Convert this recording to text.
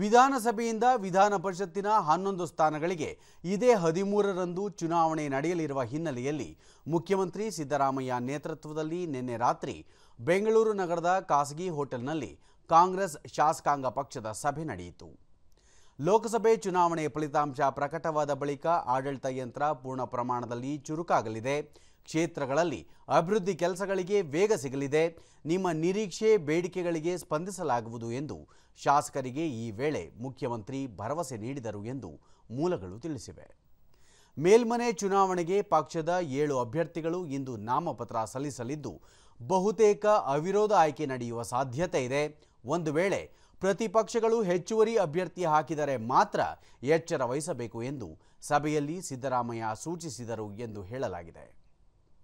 ವಿಧಾನಸಭೆಯಿಂದ ವಿಧಾನ ಪರಿಷತ್ತಿನ ಹನ್ನೊಂದು ಸ್ಥಾನಗಳಿಗೆ ಇದೇ ಹದಿಮೂರರಂದು ಚುನಾವಣೆ ನಡೆಯಲಿರುವ ಹಿನ್ನೆಲೆಯಲ್ಲಿ ಮುಖ್ಯಮಂತ್ರಿ ಸಿದ್ದರಾಮಯ್ಯ ನೇತೃತ್ವದಲ್ಲಿ ನಿನ್ನೆ ರಾತ್ರಿ ಬೆಂಗಳೂರು ನಗರದ ಖಾಸಗಿ ಹೋಟೆಲ್ನಲ್ಲಿ ಕಾಂಗ್ರೆಸ್ ಶಾಸಕಾಂಗ ಪಕ್ಷದ ಸಭೆ ನಡೆಯಿತು ಲೋಕಸಭೆ ಚುನಾವಣೆ ಫಲಿತಾಂಶ ಪ್ರಕಟವಾದ ಬಳಿಕ ಆಡಳಿತ ಯಂತ್ರ ಪೂರ್ಣ ಪ್ರಮಾಣದಲ್ಲಿ ಚುರುಕಾಗಲಿದೆ ಕ್ಷೇತ್ರಗಳಲ್ಲಿ ಅಭಿವೃದ್ಧಿ ಕೆಲಸಗಳಿಗೆ ವೇಗ ಸಿಗಲಿದೆ ನಿಮ್ಮ ನಿರೀಕ್ಷೆ ಬೇಡಿಕೆಗಳಿಗೆ ಸ್ಪಂದಿಸಲಾಗುವುದು ಎಂದು ಶಾಸಕರಿಗೆ ಈ ವೇಳೆ ಮುಖ್ಯಮಂತ್ರಿ ಭರವಸೆ ನೀಡಿದರು ಎಂದು ಮೂಲಗಳು ತಿಳಿಸಿವೆ ಮೇಲ್ಮನೆ ಚುನಾವಣೆಗೆ ಪಕ್ಷದ ಏಳು ಅಭ್ಯರ್ಥಿಗಳು ಇಂದು ನಾಮಪತ್ರ ಸಲ್ಲಿಸಲಿದ್ದು ಬಹುತೇಕ ಅವಿರೋಧ ಆಯ್ಕೆ ನಡೆಯುವ ಸಾಧ್ಯತೆ ಇದೆ ಒಂದು ವೇಳೆ ಪ್ರತಿಪಕ್ಷಗಳು ಹೆಚ್ಚುವರಿ ಅಭ್ಯರ್ಥಿ ಹಾಕಿದರೆ ಮಾತ್ರ ಎಚ್ಚರ ವಹಿಸಬೇಕು ಎಂದು ಸಭೆಯಲ್ಲಿ ಸಿದ್ದರಾಮಯ್ಯ ಸೂಚಿಸಿದರು ಎಂದು ಹೇಳಲಾಗಿದೆ